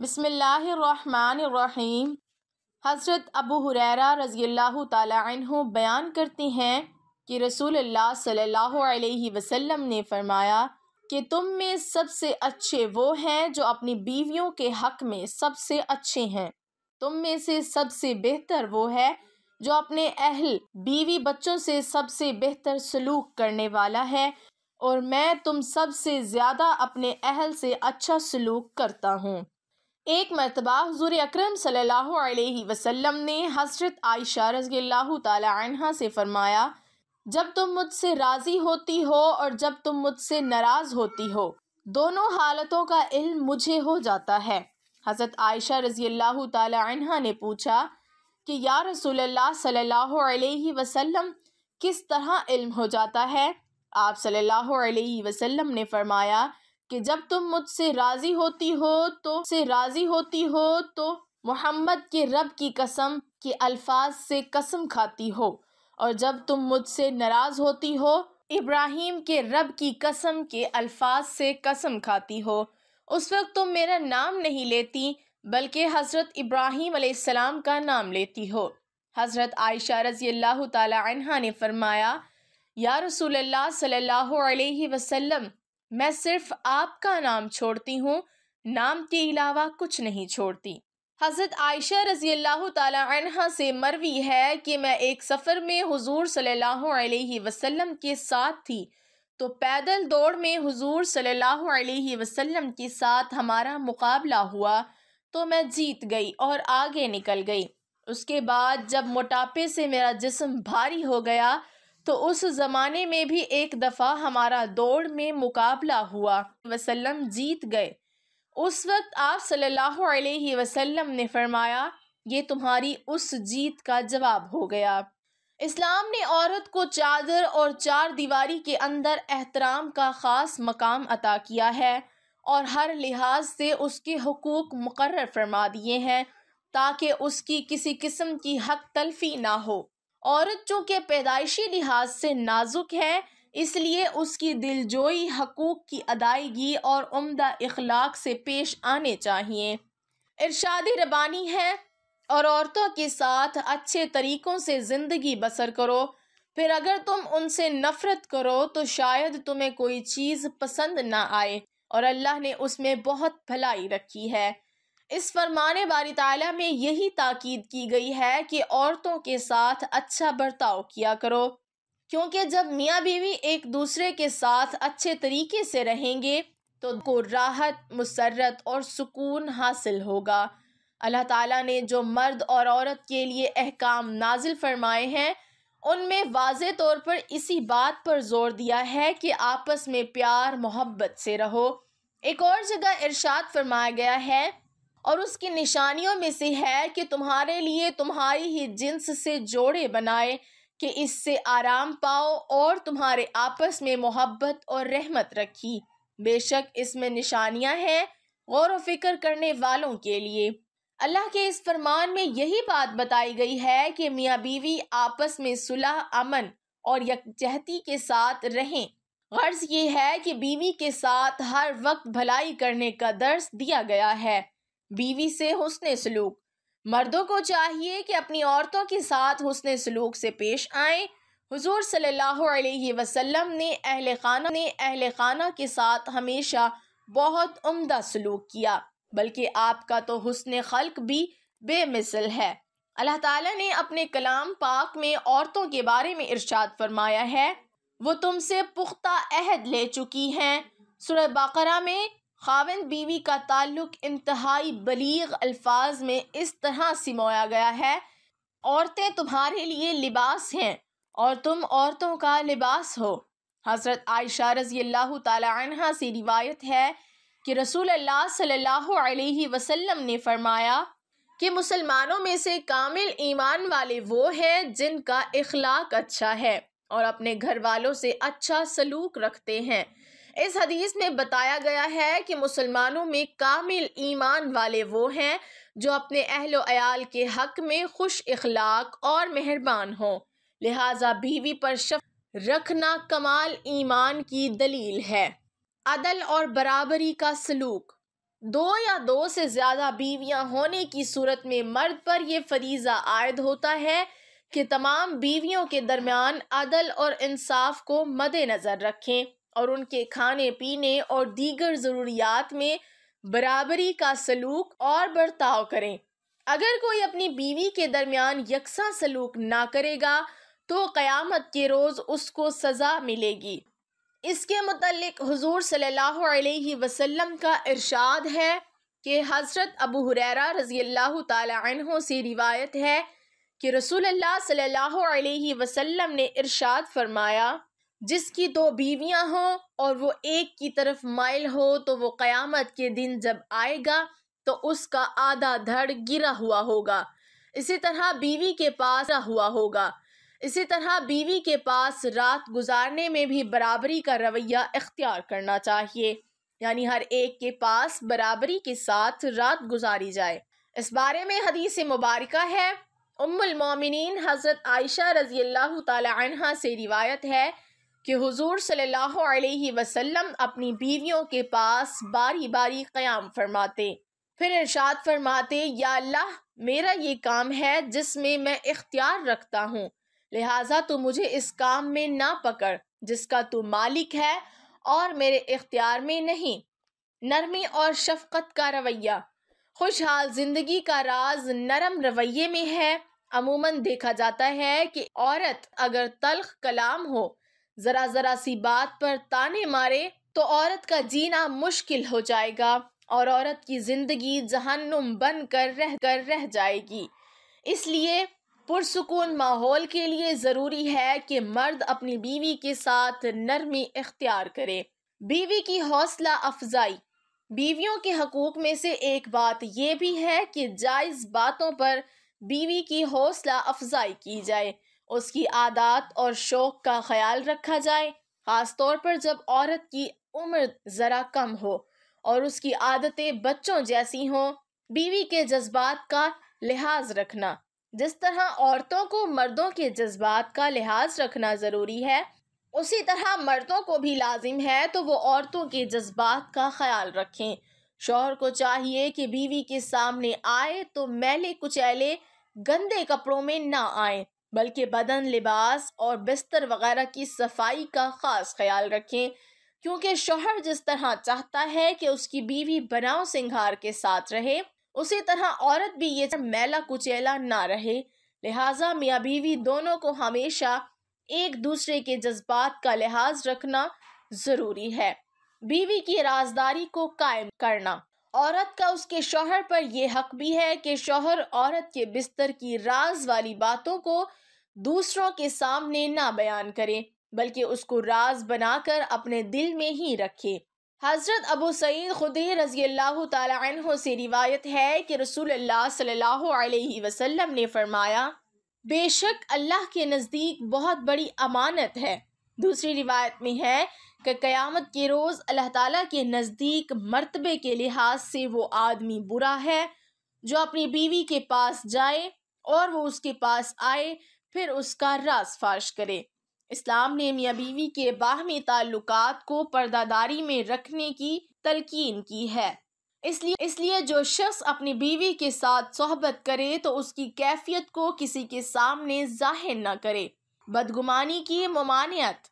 बसमीम हज़रत अबू हुररा रज़ी अल्लाह तु बयान करते हैं कि रसूल अल्लाह सल्लल्लाहु अलैहि वसल्लम ने फ़रमाया कि तुम में सबसे अच्छे वो हैं जो अपनी बीवियों के हक़ में सबसे अच्छे हैं तुम में से सबसे बेहतर वो है जो अपने अहल बीवी बच्चों से सबसे बेहतर सलूक करने वाला है और मैं तुम सबसे ज़्यादा अपने अहल से अच्छा सलूक करता हूँ एक मरतबा हजूर अक्रम सल्लल्लाहु ने हज़रत आयशा रज़ील्लाहु तहा से फ़रमाया जब तुम मुझसे राज़ी होती हो और जब तुम मुझसे नाराज़ होती हो दोनों हालतों का इल्म मुझे हो जाता है हज़रत आयशा रज़ील्लाहु तह ने पूछा कि या रसूलुल्लाह सल्लल्लाहु अलैहि वसल्लम किस तरह इल्म हो जाता है आप सल्लल्लाहु अलैहि वसल्लम ने फ़रमाया कि जब तुम मुझसे राज़ी होती हो तो से राज़ी होती हो तो मोहम्मद के रब की कसम के अल्फाज से कसम खाती हो और जब तुम मुझसे नाराज़ होती हो इब्राहिम के रब की कसम के अल्फाज से कसम खाती हो उस वक्त तुम मेरा नाम नहीं लेती बल्कि हज़रत इब्राहिम आसमाम का नाम लेती हो हज़रत आयशा रज़ी अल्लाह तहा ने फरमाया या रसूल अल्लाह सल्लल्लाहु अलैहि वसल्लम मैं सिर्फ आपका नाम छोड़ती हूँ नाम के अलावा कुछ नहीं छोड़ती हज़रत आयशा रज़ी अल्लाह तह से मरवी है कि मैं एक सफ़र में हुजूर सल्लल्लाहु अलैहि वसल्लम के साथ थी तो पैदल दौड़ में हुजूर सल्लल्लाहु अलैहि वसल्लम के साथ हमारा मुकाबला हुआ तो मैं जीत गई और आगे निकल गई उसके बाद जब मोटापे से मेरा जिस्म भारी हो गया तो उस ज़माने में भी एक दफ़ा हमारा दौड़ में मुकाबला हुआ वसल्लम जीत गए उस वक्त आप सल्लल्लाहु अलैहि वसल्लम ने फरमाया ये तुम्हारी उस जीत का जवाब हो गया इस्लाम ने औरत को चादर और चार दीवारी के अंदर एहतराम का ख़ास मकाम अता किया है और हर लिहाज से उसके हकूक़ मुकर फरमा दिए हैं ताकि उसकी किसी किस्म की हक तलफी ना हो औरत जो के पैदाइशी लिहाज से नाजुक है इसलिए उसकी दिलजोई हकूक़ की अदायगी और उम्दा अखलाक से पेश आने चाहिए इरशादी रबानी है और औरतों के साथ अच्छे तरीक़ों से ज़िंदगी बसर करो फिर अगर तुम उनसे नफ़रत करो तो शायद तुम्हें कोई चीज़ पसंद ना आए और अल्लाह ने उसमें बहुत भलाई रखी है इस फरमान बारी तला में यही ताकीद की गई है कि औरतों के साथ अच्छा बर्ताव किया करो क्योंकि जब मियाँ बीवी एक दूसरे के साथ अच्छे तरीके से रहेंगे तो को राहत मसरत और सुकून हासिल होगा अल्लाह ताला ने जो मर्द और औरत के लिए अहकाम नाजिल फरमाए हैं उनमें वाज तौर पर इसी बात पर जोर दिया है कि आपस में प्यार मोहब्बत से रहो एक और जगह इरशाद फरमाया गया है और उसकी निशानियों में से है कि तुम्हारे लिए तुम्हारी ही जिन्स से जोड़े बनाए कि इससे आराम पाओ और तुम्हारे आपस में मोहब्बत और रहमत रखी बेशक इसमें निशानियां हैं गौर व फिक्र करने वालों के लिए अल्लाह के इस फरमान में यही बात बताई गई है कि मियाँ बीवी आपस में सुलह अमन और यकजहती के साथ रहें गर्ज ये है कि बीवी के साथ हर वक्त भलाई करने का दर्स दिया गया है बीवी से हुसन सलूक मर्दों को चाहिए कि अपनी औरतों के साथ हुसन सलूक से पेश आए हजूर सल्लल्लाहु अलैहि वसल्लम ने अहल खाना ने अहल खाना के साथ हमेशा बहुत उम्दा सलूक किया बल्कि आपका तो हुसन खल्क भी बेमिसल है अल्लाह ताला ने अपने कलाम पाक में औरतों के बारे में इरशाद फरमाया है वो तुमसे पुख्ता अहद ले चुकी हैं सुर बकरा में खावन बीवी का ताल्लुक इंतहाई बलीग अल्फाज में इस तरह सिमोया गया है औरतें तुम्हारे लिए लिबास हैं और तुम औरतों का लिबास हो हज़रत आयशा रजी अल्लाह तह से रिवायत है कि रसूल अल्लाह सल्लल्लाहु अलैहि वसल्लम ने फरमाया कि मुसलमानों में से कामिल ईमान वाले वो हैं जिनका इखलाक अच्छा है और अपने घर वालों से अच्छा सलूक रखते हैं इस हदीस में बताया गया है कि मुसलमानों में कामिल ईमान वाले वो हैं जो अपने अहल के हक में खुश अखलाक और मेहरबान हों लिहाजा बीवी पर शफ रखना कमाल ईमान की दलील है अदल और बराबरी का सलूक दो या दो से ज़्यादा बीवियां होने की सूरत में मर्द पर यह फरीज़ा आयद होता है कि तमाम बीवियों के दरमियान अदल और इंसाफ को मद्नज़र रखें और उनके खाने पीने और दीगर ज़रूरियात में बराबरी का सलूक और बर्ताव करें अगर कोई अपनी बीवी के दरमियान यकसा सलूक ना करेगा तो क़यामत के रोज़ उसको सज़ा मिलेगी इसके मतलब हजूर सल्लल्लाहु अलैहि वसल्लम का इरशाद है कि हज़रत अबू हुरैरा रज़ी अल्लाह तहों से रिवायत है कि रसूल अल्लाह सल्लल्लाहु अलैहि वसल्लम ने इरशाद फरमाया जिसकी दो बीवियां हों और वो एक की तरफ माइल हो तो वो क़यामत के दिन जब आएगा तो उसका आधा धड़ गिरा हुआ होगा इसी तरह बीवी के पास हुआ होगा इसी तरह बीवी के पास रात गुजारने में भी बराबरी का रवैया इख्तियार करना चाहिए यानी हर एक के पास बराबरी के साथ रात गुजारी जाए इस बारे में हदीस मुबारक है उम्मुल मोमिनीन हज़रत आयशा रज़ी अल्लाह तला से रिवायत है कि हुजूर सल्लल्लाहु अलैहि वसल्लम अपनी बीवियों के पास बारी बारी क़याम फरमाते फिर इरशाद फरमाते या अल्लाह मेरा ये काम है जिसमें मैं इख्तियार रखता हूँ लिहाजा तो मुझे इस काम में ना पकड़ जिसका तू मालिक है और मेरे इख्तियार में नहीं नरमी और शफकत का रवैया खुशहाल ज़िंदगी का राज नरम रवैये में है अमूमन देखा जाता है कि औरत अगर तलख कलाम हो ज़रा ज़रा सी बात पर ताने मारे तो औरत का जीना मुश्किल हो जाएगा और औरत की ज़िंदगी जहन्नुम बन कर रह कर रह जाएगी इसलिए पुरसकून माहौल के लिए ज़रूरी है कि मर्द अपनी बीवी के साथ नरमी इख्तियार करे बीवी की हौसला अफजाई बीवियों के हकूक़ में से एक बात यह भी है कि जायज़ बातों पर बीवी की हौसला अफजाई की जाए उसकी आदत और शौक़ का ख्याल रखा जाए ख़ास तौर पर जब औरत की उम्र ज़रा कम हो और उसकी आदतें बच्चों जैसी हों बीवी के जज्बात का लिहाज रखना जिस तरह औरतों को मर्दों के जज्बात का लिहाज रखना ज़रूरी है उसी तरह मर्दों को भी लाजिम है तो वो औरतों के जज्बात का ख्याल रखें शोहर को चाहिए कि बीवी के सामने आए तो मैले कुचैले गंदे कपड़ों में ना आए बल्कि बदन लिबास और बिस्तर वगैरह की सफाई का ख़ास ख्याल रखें क्योंकि शोहर जिस तरह चाहता है कि उसकी बीवी बनाव सिंगार के साथ रहे उसी तरह औरत भी ये मैला कुचेला ना रहे लिहाजा मियाँ बीवी दोनों को हमेशा एक दूसरे के जज्बात का लिहाज रखना ज़रूरी है बीवी की राजदारी को कायम करना औरत का उसके शोहर पर यह हक भी है कि शोहर औरत के बिस्तर की राज वाली बातों को दूसरों के सामने ना बयान करे बल्कि उसको राज बनाकर अपने दिल में ही रखे हज़रत अबू सईद खुदी रजी अल्लाह से रिवायत है कि रसूल अल्लाह सल्लल्लाहु अलैहि वसल्लम ने फरमाया बेशक अल्लाह के नज़दीक बहुत बड़ी अमानत है दूसरी रिवायत में है कि क़यामत के रोज़ अल्लाह ताला के नज़दीक मर्तबे के लिहाज से वो आदमी बुरा है जो अपनी बीवी के पास जाए और वो उसके पास आए फिर उसका रास फाश करे इस्लाम ने मियाँ बीवी के बाहमी ताल्लुक को पर्दादारी में रखने की तलकीन की है इसलिए इसलिए जो शख्स अपनी बीवी के साथ सोहबत करे तो उसकी कैफियत को किसी के सामने जाहिर न करे बदगुमानी की ममानियत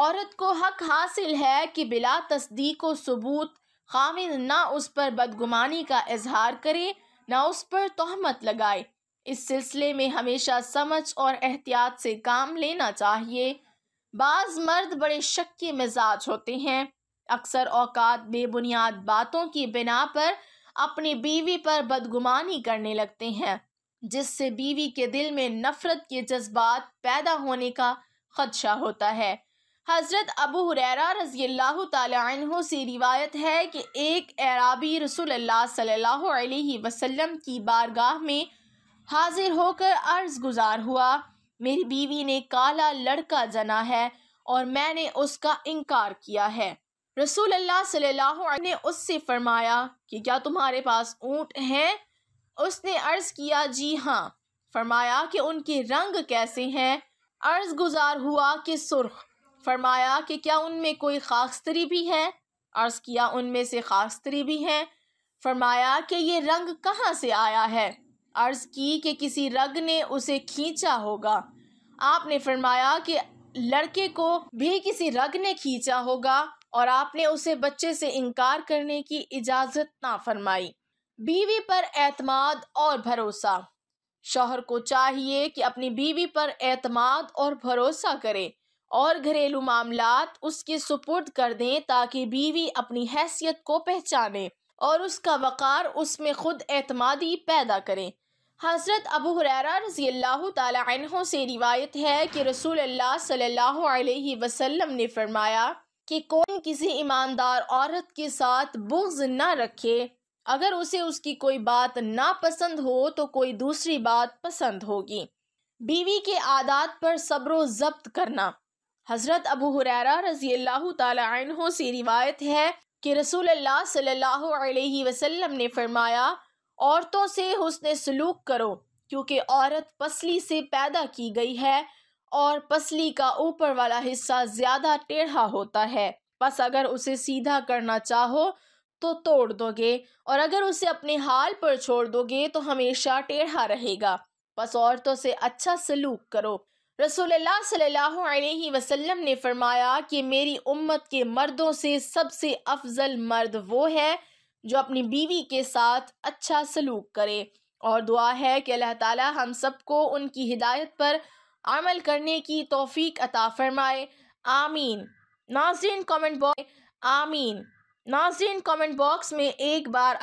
औरत को हक हासिल है कि बिला तस्दीक सबूत खामिद ना उस पर बदगुमानी का इजहार करे ना उस पर तहमत लगाए इस सिलसिले में हमेशा समझ और एहतियात से काम लेना चाहिए बाज़ मर्द बड़े शक के मिजाज होते हैं अक्सर औकात बेबुनियाद बातों की बिना पर अपनी बीवी पर बदगुमानी करने लगते हैं जिससे बीवी के दिल में नफ़रत के जज्बात पैदा होने का खदशा होता है हज़रत अबू हुररा रज़ील्ला तु से रिवायत है कि एक एराबी रसूल सल्लल्लाहु अलैहि वसल्लम की बारगाह में हाजिर होकर अर्ज़ गुजार हुआ मेरी बीवी ने काला लड़का जना है और मैंने उसका इनकार किया है रसूल अल्लाह सल्लल्लाहु अलैहि ने उससे फरमाया कि क्या तुम्हारे पास ऊँट हैं उसने अर्ज़ किया जी हाँ फरमाया कि उनके रंग कैसे हैं अर्ज़ गुजार हुआ कि सुर्ख फरमाया कि क्या उनमें कोई खाकस्तरी भी है अर्ज़ किया उनमें से खाकस्तरी भी हैं फरमाया कि ये रंग कहाँ से आया है अर्ज़ की कि किसी रग ने उसे खींचा होगा आपने फरमाया कि लड़के को भी किसी रग ने खींचा होगा और आपने उसे बच्चे से इनकार करने की इजाज़त ना फरमाई बीवी पर एतमाद और भरोसा शोहर को चाहिए कि अपनी बीवी पर एतमाद और भरोसा करे और घरेलू मामला उसके सुपुर्द कर दें ताकि बीवी अपनी हैसियत को पहचाने और उसका वक़ार उसमें ख़ुद एतमादी पैदा करें हज़रत अबू हुररा रज़ी अल्लाह से रिवायत है कि रसूल अल्लाह सल्लल्लाहु अलैहि वसल्लम ने फरमाया कि कौन किसी ईमानदार औरत के साथ बुग्ज ना रखे अगर उसे उसकी कोई बात नापसंद हो तो कोई दूसरी बात पसंद होगी बीवी के आदात पर सब्र जब्त करना हज़रत अबू हुरैरा रजी अल्लाह से रिवायत है कि रसूल अल्लाह सल्लल्लाहु अलैहि वसल्लम ने फरमाया औरतों से हुसन सलूक करो क्योंकि औरत पसली से पैदा की गई है और पसली का ऊपर वाला हिस्सा ज़्यादा टेढ़ा होता है बस अगर उसे सीधा करना चाहो तो तोड़ दोगे और अगर उसे अपने हाल पर छोड़ दोगे तो हमेशा टेढ़ा रहेगा बस औरतों से अच्छा सलूक करो रसोल्ला वसल्लम ने फरमाया कि मेरी उम्मत के मर्दों से सबसे अफजल मर्द वो है जो अपनी बीवी के साथ अच्छा सलूक करे और दुआ है कि अल्लाह ताला हम सबको उनकी हिदायत पर अमल करने की तोफ़ी अता फ़रमाए आमीन नाजरीन कमेंट बॉक्स आमीन नाजरीन कमेंट बॉक्स में एक बार